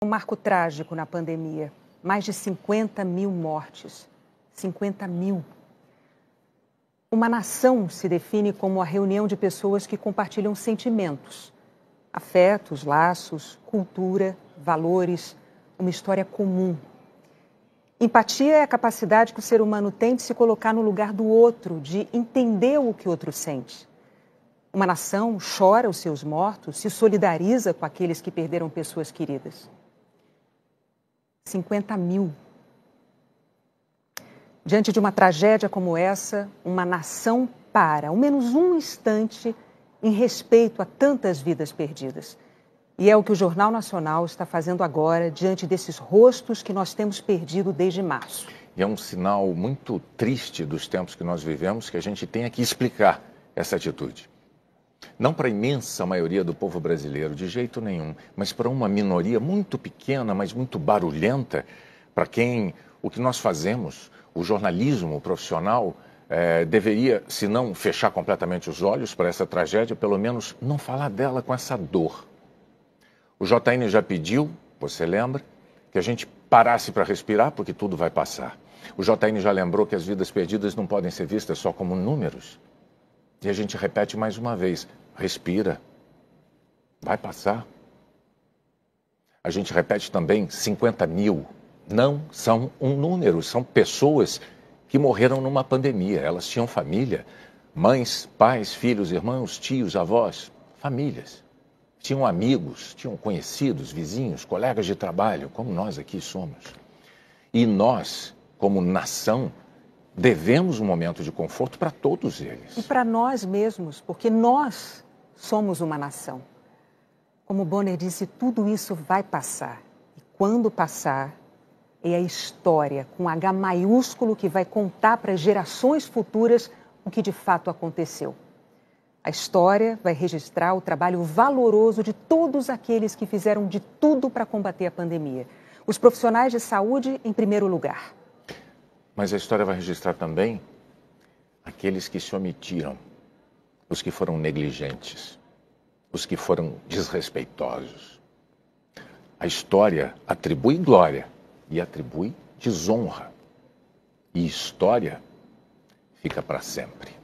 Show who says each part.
Speaker 1: Um marco trágico na pandemia. Mais de 50 mil mortes. 50 mil. Uma nação se define como a reunião de pessoas que compartilham sentimentos, afetos, laços, cultura, valores, uma história comum. Empatia é a capacidade que o ser humano tem de se colocar no lugar do outro, de entender o que o outro sente. Uma nação chora os seus mortos, se solidariza com aqueles que perderam pessoas queridas. 50 mil. Diante de uma tragédia como essa, uma nação para, ao menos um instante, em respeito a tantas vidas perdidas. E é o que o Jornal Nacional está fazendo agora diante desses rostos que nós temos perdido desde março. E é um sinal muito
Speaker 2: triste dos tempos que nós vivemos que a gente tenha que explicar essa atitude não para a imensa maioria do povo brasileiro, de jeito nenhum, mas para uma minoria muito pequena, mas muito barulhenta, para quem o que nós fazemos, o jornalismo profissional, é, deveria, se não fechar completamente os olhos para essa tragédia, pelo menos não falar dela com essa dor. O JN já pediu, você lembra, que a gente parasse para respirar, porque tudo vai passar. O JN já lembrou que as vidas perdidas não podem ser vistas só como números. E a gente repete mais uma vez: respira, vai passar. A gente repete também 50 mil. Não são um número, são pessoas que morreram numa pandemia. Elas tinham família, mães, pais, filhos, irmãos, tios, avós, famílias. Tinham amigos, tinham conhecidos, vizinhos, colegas de trabalho, como nós aqui somos. E nós, como nação, devemos um momento de conforto para todos eles.
Speaker 1: E para nós mesmos, porque nós Somos uma nação. Como Bonner disse, tudo isso vai passar. E quando passar, é a história com H maiúsculo que vai contar para gerações futuras o que de fato aconteceu. A história vai registrar o trabalho valoroso de todos aqueles que fizeram de tudo para combater a pandemia. Os profissionais de saúde, em primeiro lugar.
Speaker 2: Mas a história vai registrar também aqueles que se omitiram os que foram negligentes, os que foram desrespeitosos. A história atribui glória e atribui desonra. E história fica para sempre.